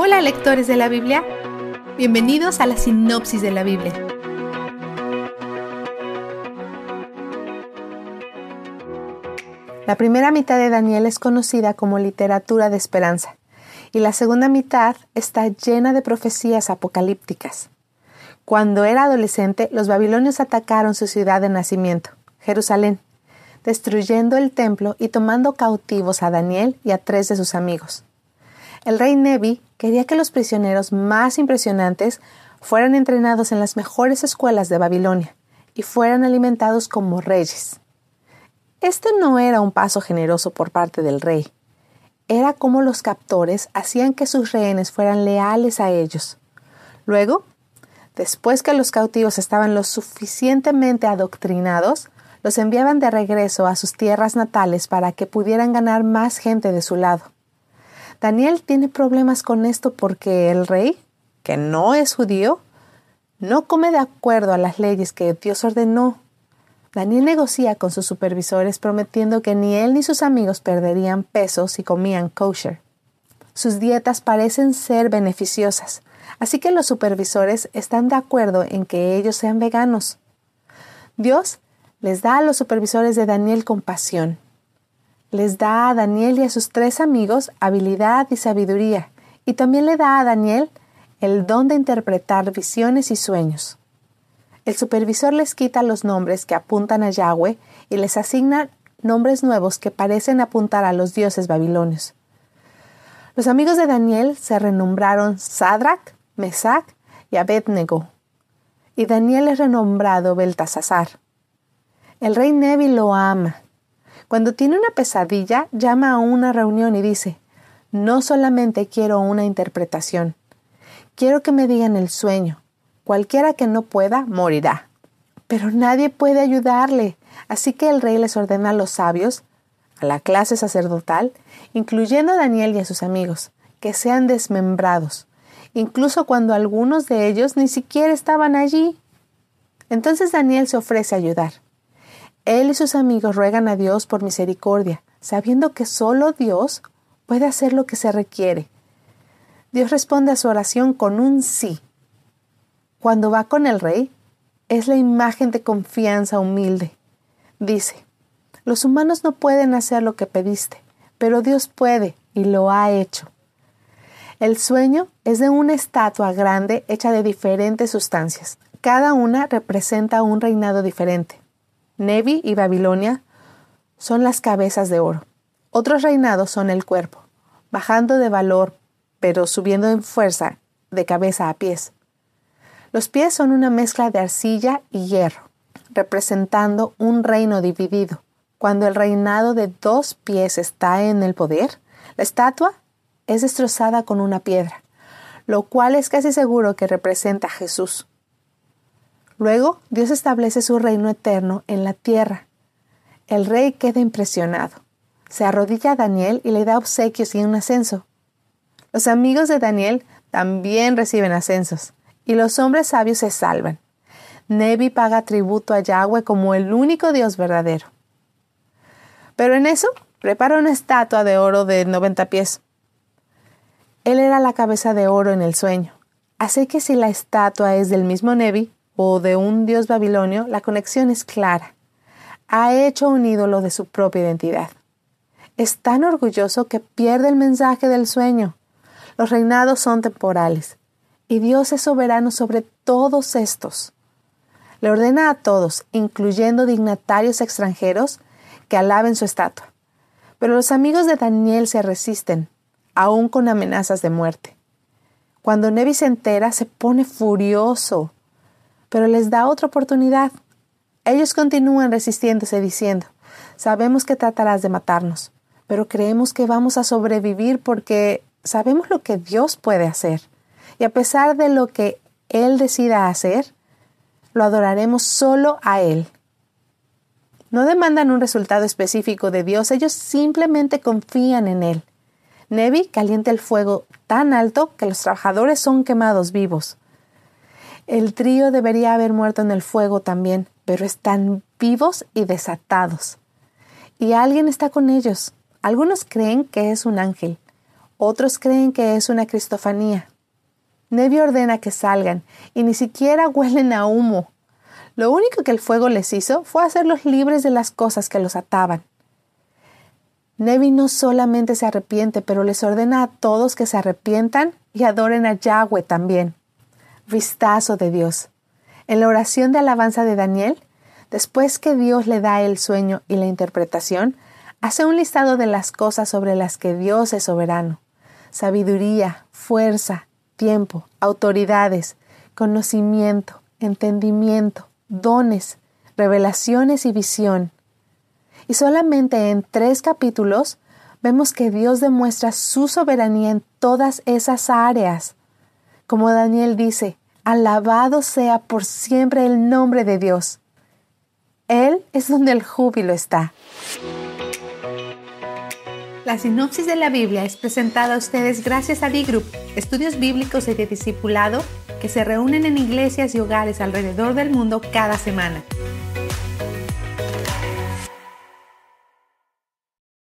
Hola lectores de la Biblia, bienvenidos a la sinopsis de la Biblia. La primera mitad de Daniel es conocida como literatura de esperanza y la segunda mitad está llena de profecías apocalípticas. Cuando era adolescente, los babilonios atacaron su ciudad de nacimiento, Jerusalén, destruyendo el templo y tomando cautivos a Daniel y a tres de sus amigos. El rey Nevi quería que los prisioneros más impresionantes fueran entrenados en las mejores escuelas de Babilonia y fueran alimentados como reyes. Este no era un paso generoso por parte del rey. Era como los captores hacían que sus rehenes fueran leales a ellos. Luego, después que los cautivos estaban lo suficientemente adoctrinados, los enviaban de regreso a sus tierras natales para que pudieran ganar más gente de su lado. Daniel tiene problemas con esto porque el rey, que no es judío, no come de acuerdo a las leyes que Dios ordenó. Daniel negocia con sus supervisores prometiendo que ni él ni sus amigos perderían peso si comían kosher. Sus dietas parecen ser beneficiosas, así que los supervisores están de acuerdo en que ellos sean veganos. Dios les da a los supervisores de Daniel compasión les da a Daniel y a sus tres amigos habilidad y sabiduría, y también le da a Daniel el don de interpretar visiones y sueños. El supervisor les quita los nombres que apuntan a Yahweh y les asigna nombres nuevos que parecen apuntar a los dioses babilonios. Los amigos de Daniel se renombraron Sadrach, Mesach y Abednego, y Daniel es renombrado Beltasazar. El rey Nevi lo ama cuando tiene una pesadilla, llama a una reunión y dice, no solamente quiero una interpretación, quiero que me digan el sueño. Cualquiera que no pueda, morirá. Pero nadie puede ayudarle. Así que el rey les ordena a los sabios, a la clase sacerdotal, incluyendo a Daniel y a sus amigos, que sean desmembrados, incluso cuando algunos de ellos ni siquiera estaban allí. Entonces Daniel se ofrece a ayudar. Él y sus amigos ruegan a Dios por misericordia, sabiendo que solo Dios puede hacer lo que se requiere. Dios responde a su oración con un sí. Cuando va con el rey, es la imagen de confianza humilde. Dice, los humanos no pueden hacer lo que pediste, pero Dios puede y lo ha hecho. El sueño es de una estatua grande hecha de diferentes sustancias. Cada una representa un reinado diferente. Nevi y Babilonia son las cabezas de oro. Otros reinados son el cuerpo, bajando de valor, pero subiendo en fuerza, de cabeza a pies. Los pies son una mezcla de arcilla y hierro, representando un reino dividido. Cuando el reinado de dos pies está en el poder, la estatua es destrozada con una piedra, lo cual es casi seguro que representa a Jesús. Luego, Dios establece su reino eterno en la tierra. El rey queda impresionado. Se arrodilla a Daniel y le da obsequios y un ascenso. Los amigos de Daniel también reciben ascensos, y los hombres sabios se salvan. Nevi paga tributo a Yahweh como el único Dios verdadero. Pero en eso, prepara una estatua de oro de 90 pies. Él era la cabeza de oro en el sueño, así que si la estatua es del mismo Nevi, o de un dios babilonio, la conexión es clara. Ha hecho un ídolo de su propia identidad. Es tan orgulloso que pierde el mensaje del sueño. Los reinados son temporales y Dios es soberano sobre todos estos. Le ordena a todos, incluyendo dignatarios extranjeros, que alaben su estatua. Pero los amigos de Daniel se resisten, aún con amenazas de muerte. Cuando Nevis se entera, se pone furioso pero les da otra oportunidad. Ellos continúan resistiéndose diciendo, sabemos que tratarás de matarnos, pero creemos que vamos a sobrevivir porque sabemos lo que Dios puede hacer. Y a pesar de lo que Él decida hacer, lo adoraremos solo a Él. No demandan un resultado específico de Dios, ellos simplemente confían en Él. Nevi calienta el fuego tan alto que los trabajadores son quemados vivos. El trío debería haber muerto en el fuego también, pero están vivos y desatados. Y alguien está con ellos. Algunos creen que es un ángel, otros creen que es una cristofanía. Nevi ordena que salgan y ni siquiera huelen a humo. Lo único que el fuego les hizo fue hacerlos libres de las cosas que los ataban. Nevi no solamente se arrepiente, pero les ordena a todos que se arrepientan y adoren a Yahweh también vistazo de Dios. En la oración de alabanza de Daniel, después que Dios le da el sueño y la interpretación, hace un listado de las cosas sobre las que Dios es soberano. Sabiduría, fuerza, tiempo, autoridades, conocimiento, entendimiento, dones, revelaciones y visión. Y solamente en tres capítulos vemos que Dios demuestra su soberanía en todas esas áreas. Como Daniel dice, alabado sea por siempre el nombre de Dios. Él es donde el júbilo está. La sinopsis de la Biblia es presentada a ustedes gracias a d estudios bíblicos y de discipulado que se reúnen en iglesias y hogares alrededor del mundo cada semana.